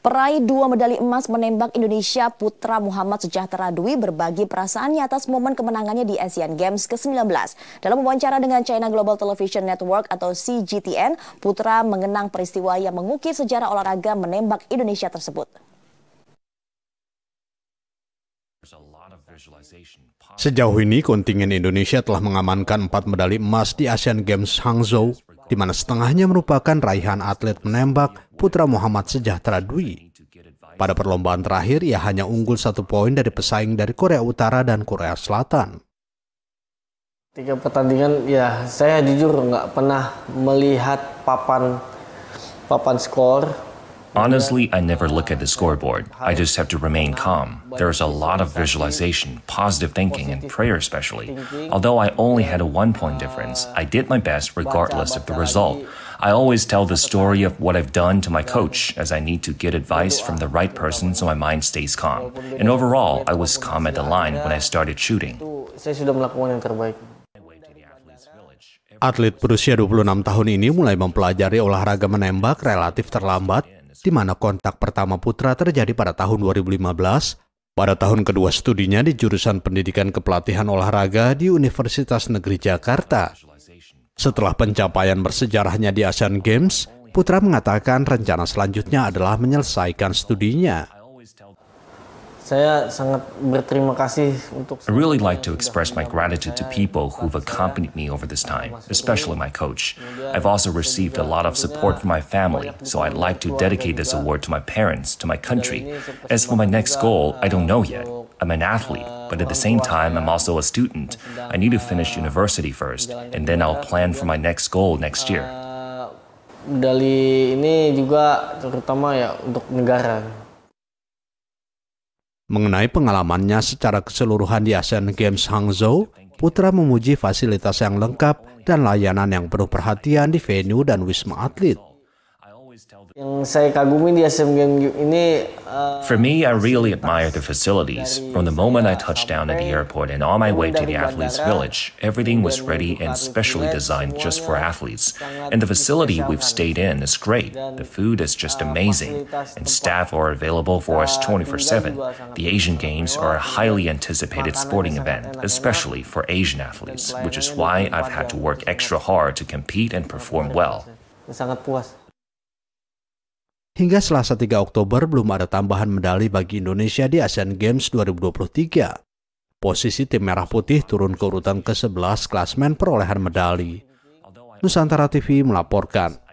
Peraih dua medali emas menembak Indonesia Putra Muhammad Sejahtera Dwi berbagi perasaannya atas momen kemenangannya di Asian Games ke-19. Dalam wawancara dengan China Global Television Network atau CGTN, Putra mengenang peristiwa yang mengukir sejarah olahraga menembak Indonesia tersebut. Sejauh ini kontingen Indonesia telah mengamankan empat medali emas di Asian Games Hangzhou di mana setengahnya merupakan raihan atlet menembak putra Muhammad Sejahtera Dwi. Pada perlombaan terakhir, ia hanya unggul satu poin dari pesaing dari Korea Utara dan Korea Selatan. Tiga pertandingan, ya saya jujur nggak pernah melihat papan papan skor Honestly, I never look at the scoreboard. I just have to remain calm. There's a lot of visualization, positive thinking, and prayer, especially. Although I only had a one point difference, I did my best regardless of the result. I always tell the story of what I've done to my coach, as I need to get advice from the right person so my mind stays calm. And overall, I was calm at the line when I started shooting. Atlet berusia 26 tahun ini mulai mempelajari olahraga menembak relatif terlambat di mana kontak pertama Putra terjadi pada tahun 2015 pada tahun kedua studinya di jurusan pendidikan kepelatihan olahraga di Universitas Negeri Jakarta. Setelah pencapaian bersejarahnya di Asian Games, Putra mengatakan rencana selanjutnya adalah menyelesaikan studinya. I really like to express my gratitude to people who've accompanied me over this time, especially my coach. I've also received a lot of support from my family, so I'd like to dedicate this award to my parents, to my country. As for my next goal, I don't know yet. I'm an athlete, uh, but at the same time, I'm also a student. I need to finish uh, university first, and then I'll plan for my next goal next year. Uh, medali ini juga terutama ya untuk negara. Mengenai pengalamannya secara keseluruhan di Asian Games Hangzhou, Putra memuji fasilitas yang lengkap dan layanan yang penuh perhatian di venue dan wisma atlet. Uh, for me, I really admire the facilities. From the moment I touched down at the airport and on my way to the athletes' village, everything was ready and specially designed just for athletes. And the facility we've stayed in is great. The food is just uh, amazing, and staff are available for us uh, 24 7. The Asian Games are a highly anticipated sporting event, especially for Asian athletes, which is why I've had to work extra hard to compete and perform well. Hingga Selasa 3 Oktober belum ada tambahan medali bagi Indonesia di Asian Games 2023. Posisi tim merah putih turun ke urutan ke-11 klasmen perolehan medali. Nusantara TV melaporkan.